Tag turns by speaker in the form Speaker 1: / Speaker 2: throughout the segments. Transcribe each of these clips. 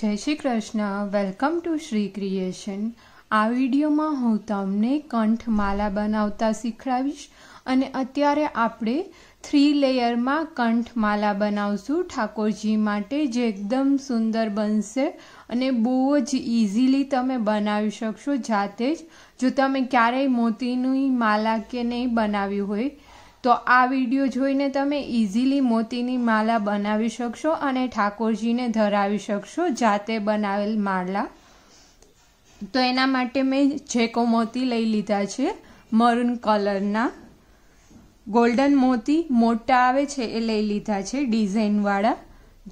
Speaker 1: જય Shri Krishna welcome to Shri creation આ વિડીયોમાં હું તમને કંઠમાલા બનાવતા શીખડાવીશ અને અત્યારે આપણે થ્રી લેયરમાં કંઠમાલા બનાવશું ઠાકોરજી માટે જે એકદમ સુંદર બનશે અને બહુ જ ઇઝીલી તમે બનાવી શકશો જાતે જ જો તમે ક્યારેય મોતીની માલા કે નહીં બનાવી હોય તો આ વિડીયો જોઈને તમે ઇઝીલી મોતીની માલા બનાવી શકશો અને ઠાકોરજીને ધરાવી શકશો જાતે બનાવેલ માલા તો એના માટે મેં જેકો મોતી લઈ લીધા છે મરૂન કલરના ગોલ્ડન મોતી મોટા આવે છે એ લઈ લીધા છે ડિઝાઇનવાળા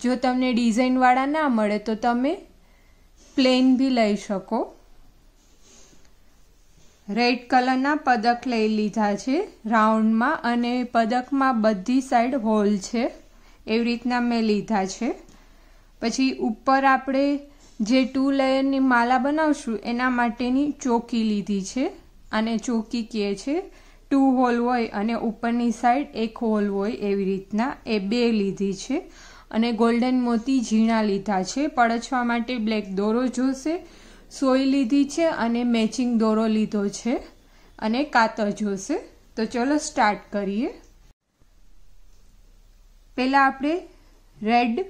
Speaker 1: જો તમને ડિઝાઇનવાળા ના મળે તો તમે પ્લેન બી લઈ શકો રેડ કલરના પદક લઈ લીધા છે રાઉન્ડમાં અને પદકમાં બધી સાઈડ હોલ છે એવી રીતના મેં લીધા છે પછી ઉપર આપણે જે ટુ લેયરની માલા બનાવશું એના માટેની ચોકી લીધી છે અને ચોકી કહે છે ટુ હોલ હોય અને ઉપરની સાઈડ એક હોલ હોય એવી રીતના એ બે લીધી છે અને ગોલ્ડન મોતી ઝીણા લીધા છે પડછવા માટે બ્લેક દોરો જોશે સોય લીધી છે અને મેચિંગ દોરો લીધો છે અને કાતર જોશે તો ચલો સ્ટાર્ટ કરીએ પહેલાં આપણે રેડ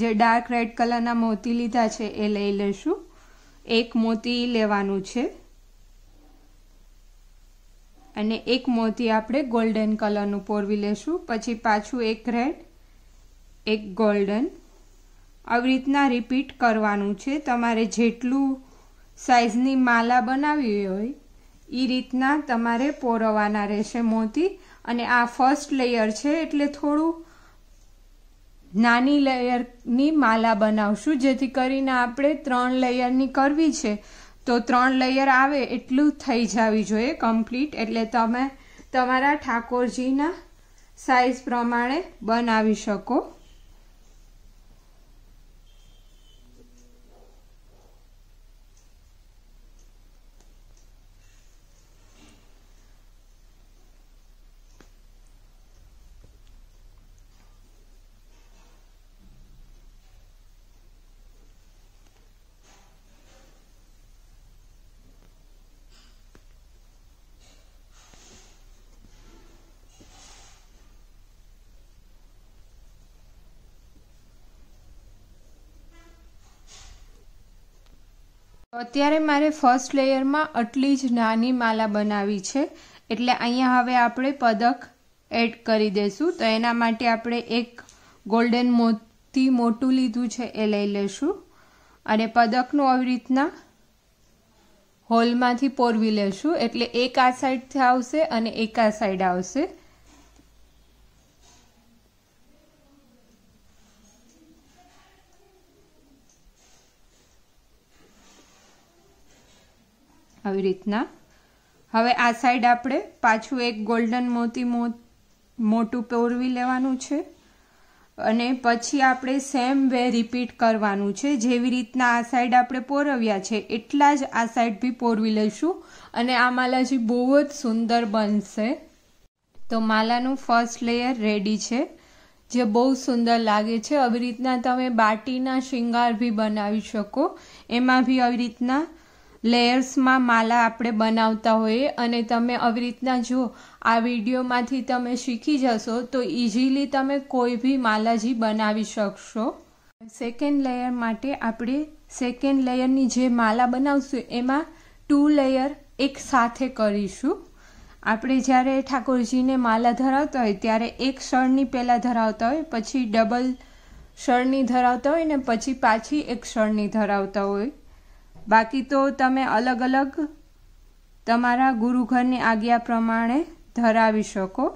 Speaker 1: જે ડાર્ક રેડ કલરના મોતી લીધા છે એ લઈ લઈશું એક મોતી લેવાનું છે અને એક મોતી આપણે ગોલ્ડન કલરનું પોરવી લેશું પછી પાછું એક રેડ એક ગોલ્ડન આવી રીતના રિપીટ કરવાનું છે તમારે જેટલું સાઇઝની માલા બનાવી હોય એ રીતના તમારે પોરવાના રહેશે મોતી અને આ ફર્સ્ટ લેયર છે એટલે થોડું નાની લેયરની માલા બનાવશું જેથી કરીને આપણે ત્રણ લેયરની કરવી છે તો ત્રણ લેયર આવે એટલું થઈ જવી જોઈએ કમ્પ્લીટ એટલે તમે તમારા ઠાકોરજીના સાઇઝ પ્રમાણે બનાવી શકો અત્યારે મારે ફર્સ્ટ લેયરમાં આટલી જ નાની માલા બનાવી છે એટલે અહીંયા હવે આપણે પદક એડ કરી દઈશું તો એના માટે આપણે એક ગોલ્ડન મોતી મોટું લીધું છે એ લઈ લેશું અને પદકનું આવી રીતના હોલમાંથી પોરવી લેશું એટલે એક આ સાઈડથી આવશે અને એક આ સાઈડ આવશે આવી રીતના હવે આ સાઈડ આપણે પાછું એક ગોલ્ડન મોતી મોટું પહોરવી લેવાનું છે અને પછી આપણે સેમ વે રિપીટ કરવાનું છે જેવી રીતના આ સાઈડ આપણે પોરવ્યા છે એટલા જ આ સાઈડ બી પોરવી લઈશું અને આ માલાજી બહુ જ સુંદર બનશે તો માલાનું ફર્સ્ટ લેયર રેડી છે જે બહુ સુંદર લાગે છે આવી રીતના તમે બાટીના શિંગાર બી બનાવી શકો એમાં બી આવી રીતના લેયર્સમાં માલા આપણે બનાવતા હોઈએ અને તમે આવી રીતના જો આ વિડીયોમાંથી તમે શીખી જશો તો ઇઝીલી તમે કોઈ બી માલાજી બનાવી શકશો સેકન્ડ લેયર માટે આપણે સેકન્ડ લેયરની જે માલા બનાવશું એમાં ટુ લેયર એક સાથે કરીશું આપણે જ્યારે ઠાકોરજીને માલા ધરાવતા હોય ત્યારે એક શણની પહેલાં ધરાવતા હોય પછી ડબલ શણની ધરાવતા હોય ને પછી પાછી એક શળની ધરાવતા હોય બાકી તો તમે અલગ અલગ તમારા ગુરુઘરની આજ્ઞા પ્રમાણે ધરાવી શકો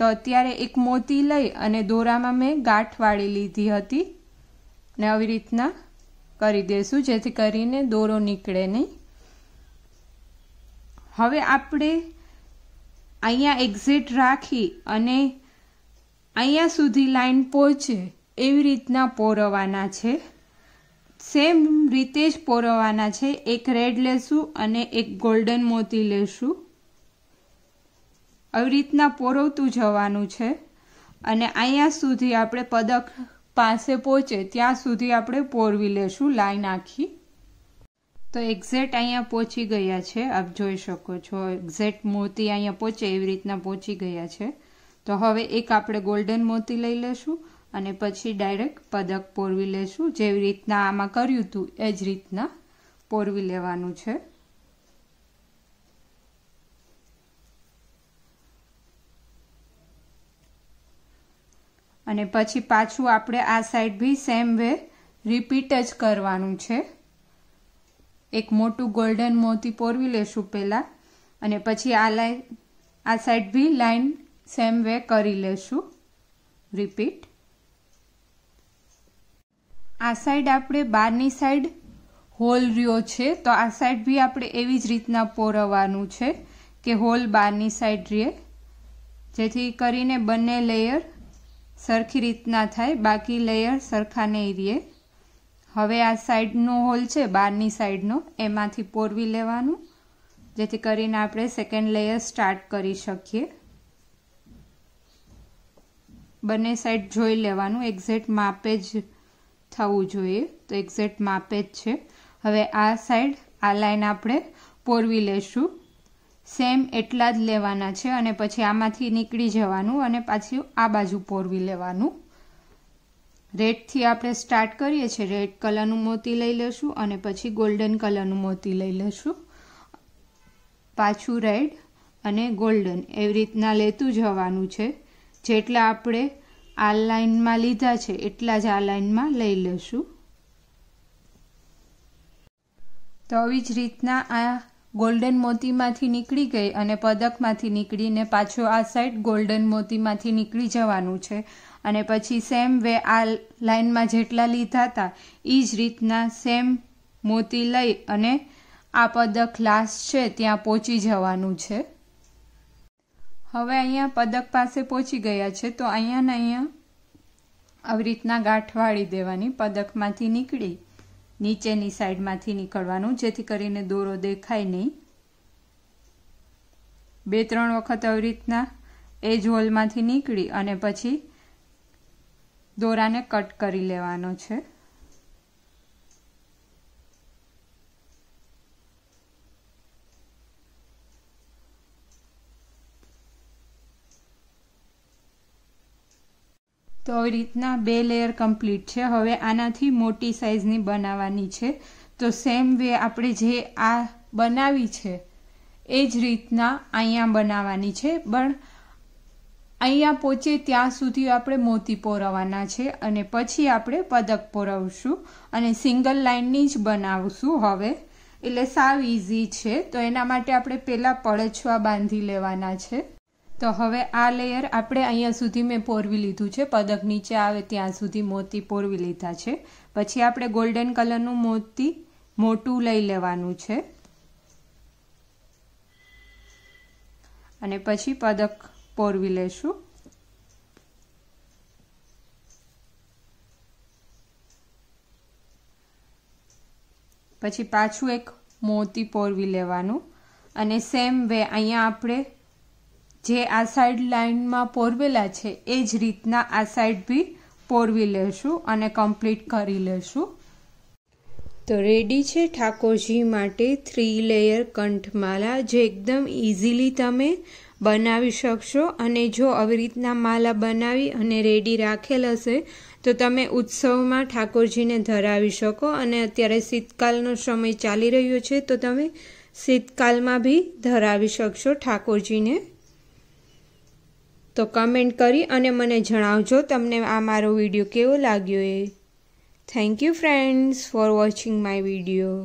Speaker 1: તો અત્યારે એક મોતી લઈ અને દોરામાં મેં ગાંઠ વાળી લીધી હતી ને આવી રીતના કરી દઈશું જેથી કરીને દોરો નીકળે નહીં હવે આપણે અહીંયા એક્ઝિટ રાખી અને અહીંયા સુધી લાઈન પહોંચે એવી રીતના પોરવાના છે સેમ રીતે જ પોરવવાના છે એક રેડ લેશું અને એક ગોલ્ડન મોતી લેશું આવી રીતના પોરવતું જવાનું છે અને અહીંયા સુધી આપણે પદક પાસે પહોંચે ત્યાં સુધી આપણે પોરવી લેશું લાઈન આખી તો એક્ઝેક્ટ અહીંયા પહોંચી ગયા છે આપ જોઈ શકો છો એક્ઝેક્ટ મોતી અહીંયા પહોંચે એવી રીતના પહોંચી ગયા છે તો હવે એક આપણે ગોલ્ડન મોતી લઈ લેશું અને પછી ડાયરેક્ટ પદક પોરવી લેશું જેવી રીતના આમાં કર્યું હતું એ જ રીતના પોરવી લેવાનું છે અને પછી પાછું આપણે આ સાઈડ બી સેમ વે રિપીટ જ કરવાનું છે એક મોટું ગોલ્ડન મોતી પોરવી લેશું પહેલાં અને પછી આ લાઈન આ સાઈડ બી લાઈન સેમ વે કરી લેશું રિપીટ આ સાઈડ આપણે બહારની સાઈડ હોલ રહ્યો છે તો આ સાઈડ બી આપણે એવી જ રીતના પોરવવાનું છે કે હોલ બહારની સાઈડ રહે જેથી કરીને બંને લેયર સરખી રીતના થાય બાકી લેયર સરખા નહીં રહે હવે આ સાઈડનો હોલ છે બહારની સાઈડનો એમાંથી પોરવી લેવાનું જેથી કરીને આપણે સેકન્ડ લેયર સ્ટાર્ટ કરી શકીએ બંને સાઈડ જોઈ લેવાનું એક્ઝેક્ટ માપે જ થવું જોઈએ તો એક્ઝેક્ટ માપે જ છે હવે આ સાઈડ આ લાઈન આપણે પોરવી લેશું સેમ એટલા જ લેવાના છે અને પછી આમાંથી નીકળી જવાનું અને પાછી આ બાજુ પોરવી લેવાનું રેડથી આપણે સ્ટાર્ટ કરીએ છીએ રેડ કલરનું મોતી લઈ લઈશું અને પછી ગોલ્ડન કલરનું મોતી લઈ લઈશું પાછું રેડ અને ગોલ્ડન એવી રીતના લેતું જવાનું છે જેટલા આપણે આ લાઇનમાં લીધા છે એટલા જ આ લાઇનમાં લઈ લઈશું તો આવી જ રીતના આ ગોલ્ડન મોતીમાંથી નીકળી ગઈ અને પદકમાંથી નીકળીને પાછો આ સાઈડ ગોલ્ડન મોતીમાંથી નીકળી જવાનું છે અને પછી સેમ વે આ લાઇનમાં જેટલા લીધા હતા એ જ રીતના સેમ મોતી લઈ અને આ પદક લાસ્ટ છે ત્યાં પહોંચી જવાનું છે હવે અહીંયા પદક પાસે પહોંચી ગયા છે તો અહીંયા ને અહીંયા આવી રીતના ગાંઠ વાળી દેવાની પદકમાંથી નીકળી નીચેની સાઈડમાંથી નીકળવાનું જેથી કરીને દોરો દેખાય નહીં બે ત્રણ વખત આવી રીતના એ જ હોલમાંથી નીકળી અને પછી દોરાને કટ કરી લેવાનો છે તો આવી રીતના બે લેયર કમ્પ્લીટ છે હવે આનાથી મોટી સાઈઝની બનાવવાની છે તો સેમ વે આપણે જે આ બનાવી છે એ જ રીતના અહીંયા બનાવવાની છે પણ અહીંયા પહોંચે ત્યાં સુધી આપણે મોતી પોરવવાના છે અને પછી આપણે પદક પોરવશું અને સિંગલ લાઇનની જ બનાવશું હવે એટલે સાવ ઇઝી છે તો એના માટે આપણે પહેલાં પડછવા બાંધી લેવાના છે તો હવે આ લેયર આપણે અહીંયા સુધી મેં પોરવી લીધું છે પદક નીચે આવે ત્યાં સુધી મોતી પોરવી લીધા છે પછી આપણે ગોલ્ડન કલરનું મોતી મોટું લઈ લેવાનું છે અને પછી પદક પોરવી લેશું પછી પાછું એક મોતી પોરવી લેવાનું અને સેમ વે અહીંયા આપણે જે આ સાઈડ લાઇનમાં પોરવેલા છે એ જ રીતના આ સાઈડ બી પોરવી લેશું અને કમ્પ્લીટ કરી લેશું તો રેડી છે ઠાકોરજી માટે થ્રી લેયર કંઠમાલા જે એકદમ ઇઝીલી તમે બનાવી શકશો અને જો આવી રીતના માલા બનાવી અને રેડી રાખેલ હશે તો તમે ઉત્સવમાં ઠાકોરજીને ધરાવી શકો અને અત્યારે શીતકાલનો સમય ચાલી રહ્યો છે તો તમે શીતકાલમાં બી ધરાવી શકશો ઠાકોરજીને તો કમેન્ટ કરી અને મને જણાવજો તમને આ મારો વિડીયો કેવો લાગ્યો એ thank you friends for watching my video